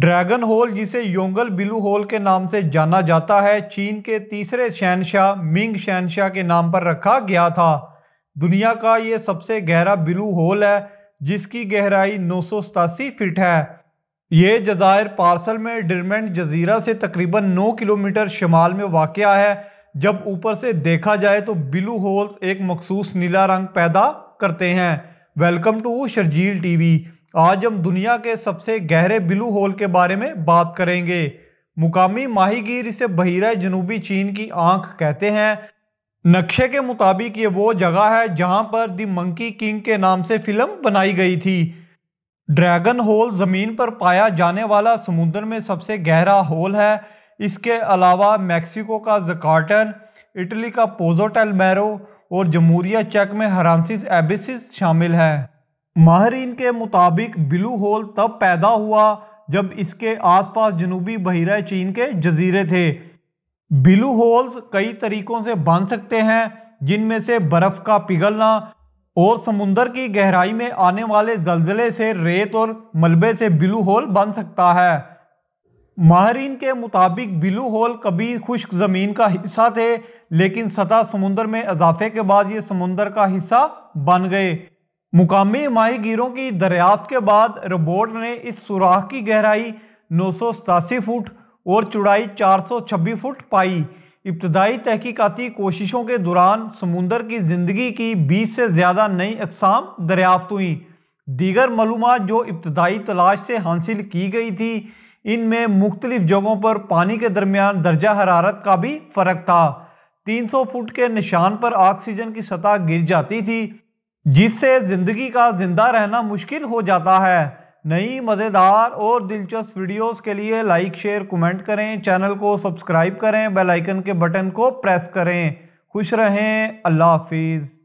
dragon whole जिसे योंगल बिलू whole के नाम से जाना जाता है चीन के तीसरे शहनशाह मिंग शहनशाह के नाम पर रखा गया था दुनिया का ये सबसे गहरा बिलू होल है जिसकी गहराई नौ फीट है ये जजायर पार्सल में डिरमेंट जजीरा से तकरीबन 9 किलोमीटर शमाल में वाक़ है जब ऊपर से देखा जाए तो बिलू होल्स एक मखसूस नीला रंग पैदा करते हैं वेलकम टू शर्जील टीवी आज हम दुनिया के सबसे गहरे ब्लू होल के बारे में बात करेंगे मुकामी माहिगीर इसे बहिरा जनूबी चीन की आंख कहते हैं नक्शे के मुताबिक ये वो जगह है जहां पर दी मंकी किंग के नाम से फिल्म बनाई गई थी ड्रैगन होल ज़मीन पर पाया जाने वाला समुद्र में सबसे गहरा होल है इसके अलावा मैक्सिको का जकार्टन इटली का पोजोटेल मैरो और जमहूरिया चेक में हरानसिस एबिसिस शामिल है माहरीन के मुताबिक ब्लू होल तब पैदा हुआ जब इसके आसपास जनूबी बहरा चीन के जजीरे थे ब्लू होल्स कई तरीकों से बन सकते हैं जिनमें से बर्फ़ का पिघलना और समुंदर की गहराई में आने वाले जलजले से रेत और मलबे से ब्लू होल बन सकता है माहरीन के मुताबिक ब्लू होल कभी खुश्क ज़मीन का हिस्सा थे लेकिन सतह समुंदर में इजाफे के बाद ये समुंदर का हिस्सा बन गए मुकामी माही गिरों की दरियाफ्त के बाद रोबोट ने इस सुराख की गहराई नौ फुट और चौड़ाई छब्बीस फुट पाई इब्तदाई तहकीकती कोशिशों के दौरान समुंदर की ज़िंदगी की 20 से ज़्यादा नई अकसाम दरियाफ्त हुई दीगर मलूम जो इब्तदाई तलाश से हासिल की गई थी इनमें मुख्तलिफ़ जगहों पर पानी के दरमियान दर्जा हरारत का भी फ़र्क था 300 फुट के निशान पर ऑक्सीजन की सतह गिर जाती थी जिससे ज़िंदगी का ज़िंदा रहना मुश्किल हो जाता है नई मज़ेदार और दिलचस्प वीडियोस के लिए लाइक शेयर कमेंट करें चैनल को सब्सक्राइब करें बेल आइकन के बटन को प्रेस करें खुश रहें अल्लाह हाफिज़